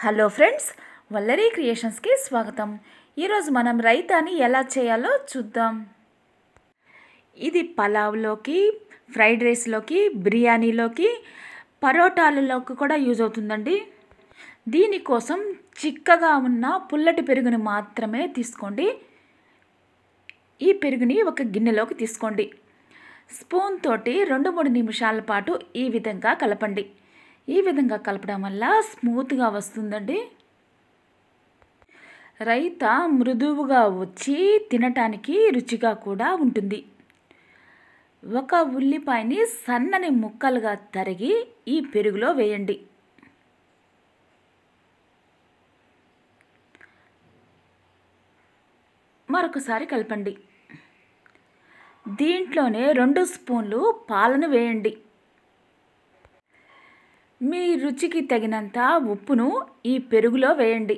hello friends Vallari క్రియేషన్స్కి స్వాగతం ఈరోజు మనం రైతాని ఎలా చేయాలో చూద్దాం ఇది పలావ్లోకి ఫ్రైడ్ రైస్లోకి బిర్యానీలోకి పరోటాలలోకి కూడా యూజ్ అవుతుందండి దీనికోసం చిక్కగా ఉన్న పుల్లటి పెరుగుని మాత్రమే తీసుకోండి ఈ పెరుగుని ఒక గిన్నెలోకి తీసుకోండి స్పూన్ తోటి రెండు మూడు నిమిషాల పాటు ఈ విధంగా కలపండి ఈ విధంగా కలపడం వల్ల స్మూత్గా వస్తుందండి రైత మృదువుగా వచ్చి తినటానికి రుచిగా కూడా ఉంటుంది ఒక ఉల్లిపాయని సన్నని ముక్కలుగా తరిగి ఈ పెరుగులో వేయండి మరొకసారి కలపండి దీంట్లోనే రెండు స్పూన్లు పాలను వేయండి మీ రుచికి తగినంత ఉప్పును ఈ పెరుగులో వేయండి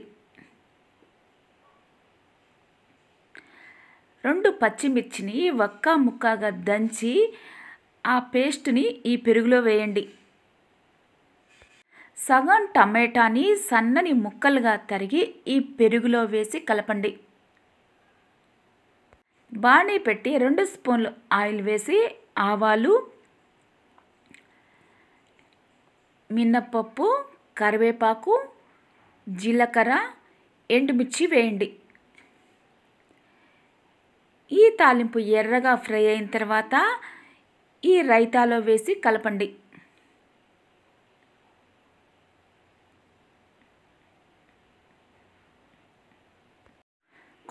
రెండు పచ్చిమిర్చిని ఒక్క ముక్కగా దంచి ఆ పేస్ట్ని ఈ పెరుగులో వేయండి సగం టమాటాని సన్నని ముక్కలుగా తరిగి ఈ పెరుగులో వేసి కలపండి బాణీ పెట్టి రెండు స్పూన్లు ఆయిల్ వేసి ఆవాలు మినప్పప్పు కరివేపాకు జీలకర్ర ఎండుమిర్చి వేయండి ఈ తాలింపు ఎర్రగా ఫ్రై అయిన తర్వాత ఈ రైతాలో వేసి కలపండి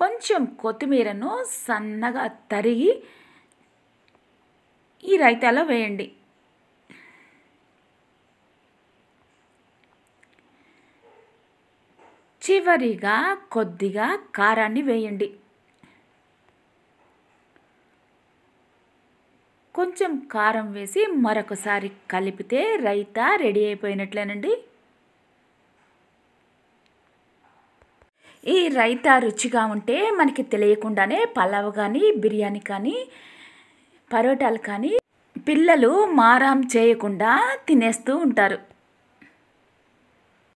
కొంచెం కొత్తిమీరను సన్నగా తరిగి ఈ రైతాలో వేయండి చివరిగా కొద్దిగా కారాన్ని వేయండి కొంచెం కారం వేసి మరొకసారి కలిపితే రైతా రెడీ అయిపోయినట్లేనండి ఈ రైతా రుచిగా ఉంటే మనకి తెలియకుండానే పలావ్ కానీ బిర్యానీ కానీ పరోటాలు కానీ పిల్లలు మారం చేయకుండా తినేస్తూ ఉంటారు